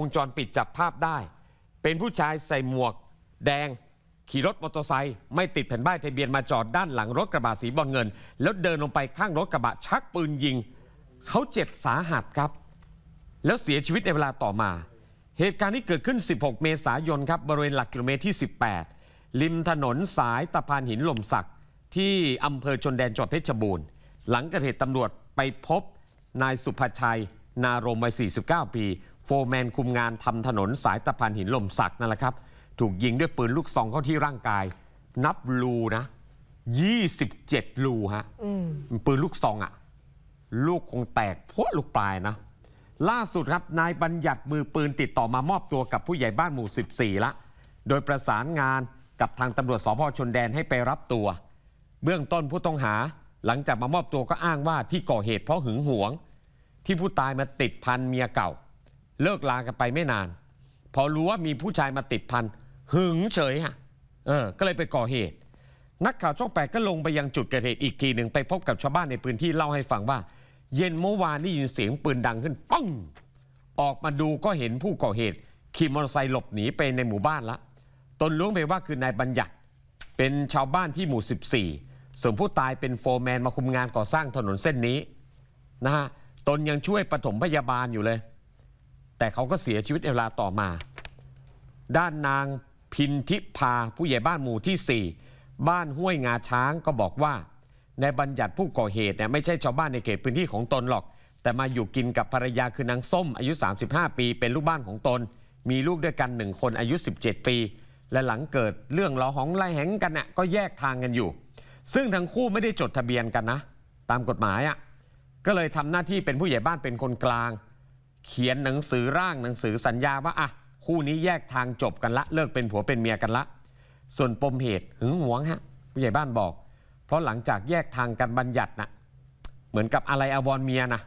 วงจรปิดจับภาพได้ เป็นผู้ชายใส่หมวกแดงขี่รถมอเตอร์ไซค์ไม่ติดแผ่นป้ายทะเบียนมาจอดด้านหลังรถกระบะสีบอลเงิน แล้วเดินลงไปข้างรถกระบะชักปืนยิง เขาเจ็บสาหัสครับ แล้วเสียชีวิตในเวลาต่อมา เหตุการณ์ที่เกิดขึ้น 16 เมษายนครับ บริเวณหลักกิโลเมตรที่ 18ริมถนนสายตะพานหินลมสัก ที่อำเภอชนแดนจังหวัดเพชรบูรณ์ หลังเกิดเหตุตำรวจไปพบนายสุภชัยนารมวัย49 ปีโฟแมนคุมงานทำถนนสายตะพานหินลมสักนั่นแหละครับ ถูกยิงด้วยปืนลูกซองเข้าที่ร่างกาย นับรูนะ 27รูฮะปืนลูกซองอะลูกคงแตกพวลูกปลายนะ ล่าสุดครับนายบัญญัติมือปืนติดต่อมามอบตัวกับผู้ใหญ่บ้านหมู่ 14ละโดยประสานงานกับทางตำรวจสพชนแดนให้ไปรับตัว เบื้องต้นผู้ต้องหา หลังจากมามอบตัวก็อ้างว่าที่ก่อเหตุเพราะหึงหวง ที่ผู้ตายมาติดพันเมียเก่าเลิกลากันไปไม่นาน พอรู้ว่ามีผู้ชายมาติดพัน หึงเฉยฮะเออ ก็เลยไปก่อเหตุ นักข่าวช่องแปดก็ลงไปยังจุดเกิดเหตุอีกทีหนึ่งไปพบกับชาวบ้านในพื้นที่เล่าให้ฟังว่า เย็นเมื่อวานนี่ยินเสียงปืนดังขึ้นปังออกมาดูก็เห็นผู้ก่อเหตุขี่มอเตอร์ไซค์หลบหนีไปในหมู่บ้านละ ตนล้วงไปว่าคือนายบัญญัติเป็นชาวบ้านที่หมู่14ส่วนผู้ตายเป็นโฟร์แมน มาคุมงานก่อสร้างถนนเส้นนี้นะฮะตนยังช่วยปฐมพยาบาลอยู่เลยแต่เขาก็เสียชีวิตในเวลาต่อมา ด้านนางพินทิพาผู้ใหญ่บ้านหมู่ที่ 4 บ้านห้วยงาช้างก็บอกว่า ในบัญญัติผู้ก่อเหตุเนี่ยไม่ใช่ชาวบ้านในเขตพื้นที่ของตนหรอก แต่มาอยู่กินกับภรรยาคือนางส้มอายุ 35 ปี เป็นลูกบ้านของตน มีลูกด้วยกันหนึ่งคนอายุ 17 ปี และหลังเกิดเรื่องล้อหองไล่แหงกันน่ยก็แยกทางกันอยู่ ซึ่งทั้งคู่ไม่ได้จดทะเบียนกันนะตามกฎหมายอ่ะก็เลยทำหน้าที่เป็นผู้ใหญ่บ้านเป็นคนกลางเขียนหนังสือร่างหนังสือสัญญาว่าอ่ะคู่นี้แยกทางจบกันละ เลิกเป็น ผัวเป็นเมียกันละ ส่วนปมเหตุหึงหวงฮะผู้ใหญ่บ้านบอก เพราะหลังจากแยกทางกันบัญญัตินะเหมือนกับอะไรอวรเมียนะ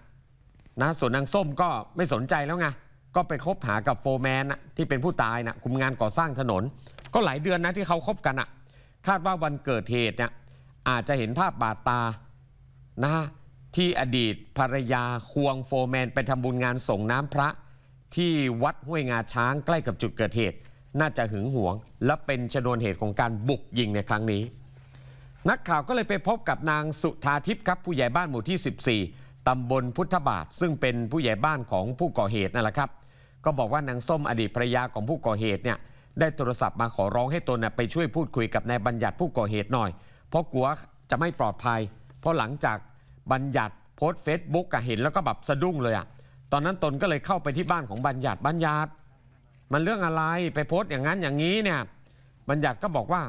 นะส่วนนางส้มก็ไม่สนใจแล้วไงก็ไปคบหากับโฟแมนนะที่เป็นผู้ตายนะคุมงานก่อสร้างถนน ก็หลายเดือนนะที่เขาคบกันอนะคาดว่าวันเกิดเหตุเนี่ย อาจจะเห็นภาพบาดตานะที่อดีต ภรรยาควงโฟแมนไปทำบุญงานส่งน้ำพระ ที่วัดห้วยงาช้างใกล้กับจุดเกิดเหตุ น่าจะหึงหวง และเป็นชนวนเหตุของการบุกยิงในครั้งนี้ นักข่าวก็เลยไปพบกับนางสุธาทิพย์ครับผู้ใหญ่บ้านหมู่ที่ 14ตำบลพุทธบาทซึ่งเป็นผู้ใหญ่บ้านของผู้ก่อเหตุนั่นแหละครับ ก็บอกว่านางส้มอดีตภรรยาของผู้ก่อเหตุเนี่ยได้โทรศัพท์มาขอร้องให้ตนไปช่วยพูดคุยกับนายบัญญัติผู้ก่อเหตุหน่อย เพราะกลัวจะไม่ปลอดภัย เพราะหลังจากบัญญัติโพสเฟซบุ๊กเห็นแล้วก็แบบสะดุ้งเลยอะตอนนั้นตนก็เลยเข้าไปที่บ้านของบัญญัติบัญญัติมันเรื่องอะไรไปโพสต์อย่างนั้นอย่างนี้เนี่ยบัญญัติก็บอกว่า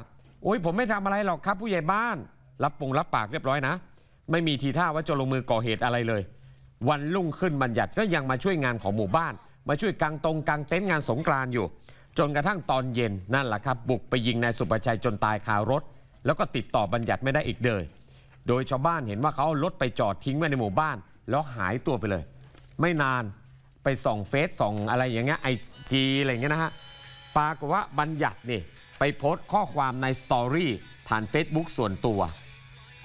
โอ้ยผมไม่ทำอะไรหรอกครับผู้ใหญ่บ้าน รับปรุงรับปากเรียบร้อยนะ ไม่มีทีท่าว่าจะลงมือก่อเหตุอะไรเลย วันลุ่งขึ้นบัญญัติก็ยังมาช่วยงานของหมู่บ้าน มาช่วยกางตรงกางเต็นท์งานสงกรานอยู่ จนกระทั่งตอนเย็นนั่นแหละครับบุกไปยิงนายสุประชัยจนตายคารถ แล้วก็ติดต่อบัญญัติไม่ได้อีกเลยโดยชาวบ้านเห็นว่าเขาเอารถไปจอดทิ้งไว้ในหมู่บ้าน แล้วหายตัวไปเลย ไม่นานไปส่องเฟซส่องอะไรอย่างเงี้ยไอจีอะไรเงี้ยนะฮะปรากฏว่าบัญญัตินี่ไปโพสต์ข้อความในสตอรี่ผ่าน Facebook ส่วนตัว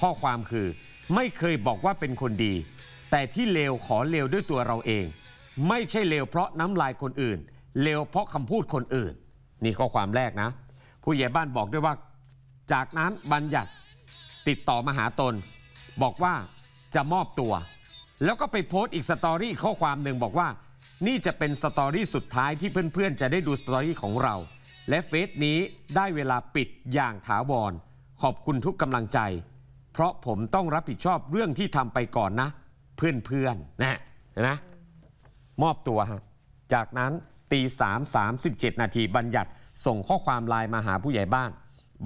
ข้อความคือไม่เคยบอกว่าเป็นคนดี แต่ที่เลวขอเลวด้วยตัวเราเอง ไม่ใช่เลวเพราะน้ำลายคนอื่นเลวเพราะคำพูดคนอื่นนี่ข้อความแรกนะผู้ใหญ่บ้านบอกด้วยว่า จากนั้นบัญญัติติดต่อมาหาตน บอกว่าจะมอบตัว แล้วก็ไปโพสต์อีกสตอรี่ข้อความหนึ่งบอกว่านี่จะเป็นสตอรี่สุดท้ายที่เพื่อนๆ จะได้ดูสตอรี่ของเรา และเฟซนี้ได้เวลาปิดอย่างถาวร ขอบคุณทุกกำลังใจ เพราะผมต้องรับผิดชอบเรื่องที่ทำไปก่อนนะ เพื่อนๆ นะเห็นไหมมอบตัวฮะจากนั้นตีสามสามสิบเจ็ดนาทีบัญญัติส่งข้อความไลน์มาหาผู้ใหญ่บ้าน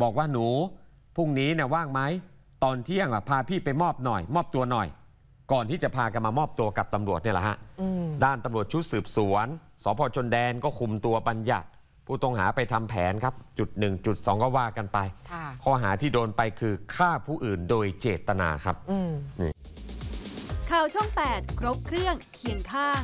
บอกว่าหนูพรุ่งนี้เนี่ยว่างไหมตอนเที่ยงอ่ะพาพี่ไปมอบหน่อย มอบตัวหน่อย ก่อนที่จะพากันมามอบตัวกับตำรวจเนี่ยแหละฮะด้านตำรวจชุดสืบสวนสพชนแดนก็คุมตัวบัญญัติ ผู้ต้องหาไปทำแผนครับ จุดหนึ่งจุดสองก็ว่ากันไปข้อหาที่โดนไปคือฆ่าผู้อื่นโดยเจตนาครับ ข่าวช่อง8ครบเครื่องเคียงข้าง